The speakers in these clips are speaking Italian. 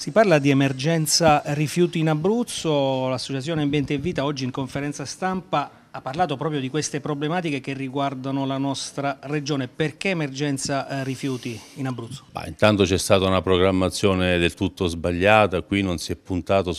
Si parla di emergenza rifiuti in Abruzzo, l'associazione Ambiente e Vita oggi in conferenza stampa ha parlato proprio di queste problematiche che riguardano la nostra regione. Perché emergenza eh, rifiuti in Abruzzo? Bah, intanto c'è stata una programmazione del tutto sbagliata, qui non si è puntato eh,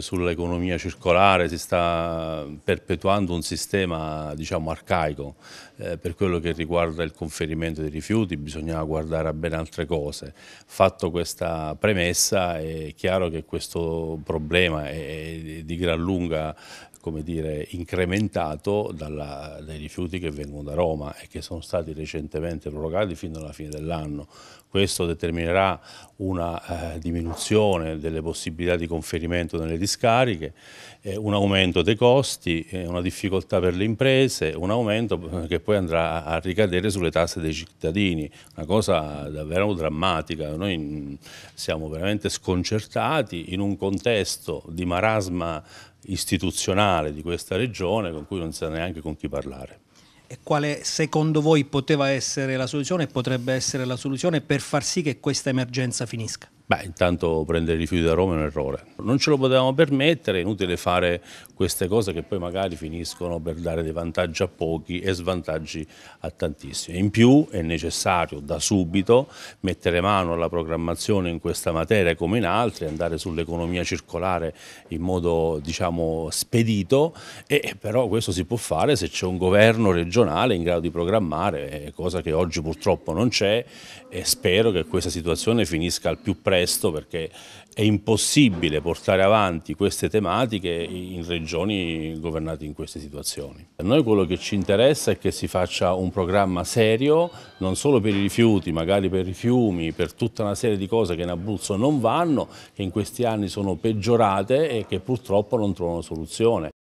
sull'economia circo sull circolare, si sta perpetuando un sistema diciamo, arcaico. Eh, per quello che riguarda il conferimento dei rifiuti bisognava guardare a ben altre cose. Fatto questa premessa è chiaro che questo problema è di gran lunga come dire, incrementato dalla, dai rifiuti che vengono da Roma e che sono stati recentemente prorogati fino alla fine dell'anno. Questo determinerà una eh, diminuzione delle possibilità di conferimento nelle discariche, eh, un aumento dei costi, eh, una difficoltà per le imprese, un aumento eh, che poi andrà a ricadere sulle tasse dei cittadini, una cosa davvero drammatica. Noi mm, siamo veramente sconcertati in un contesto di marasma istituzionale nazionale di questa regione con cui non sa neanche con chi parlare. E quale secondo voi poteva essere la soluzione e potrebbe essere la soluzione per far sì che questa emergenza finisca? Beh, intanto prendere i rifiuti da Roma è un errore. Non ce lo potevamo permettere, è inutile fare queste cose che poi magari finiscono per dare dei vantaggi a pochi e svantaggi a tantissimi. In più è necessario da subito mettere mano alla programmazione in questa materia come in altre, andare sull'economia circolare in modo diciamo spedito e però questo si può fare se c'è un governo regionale in grado di programmare, eh, cosa che oggi purtroppo non c'è e spero che questa situazione finisca al più presto presto perché è impossibile portare avanti queste tematiche in regioni governate in queste situazioni. A noi quello che ci interessa è che si faccia un programma serio, non solo per i rifiuti, magari per i fiumi, per tutta una serie di cose che in Abruzzo non vanno, che in questi anni sono peggiorate e che purtroppo non trovano soluzione.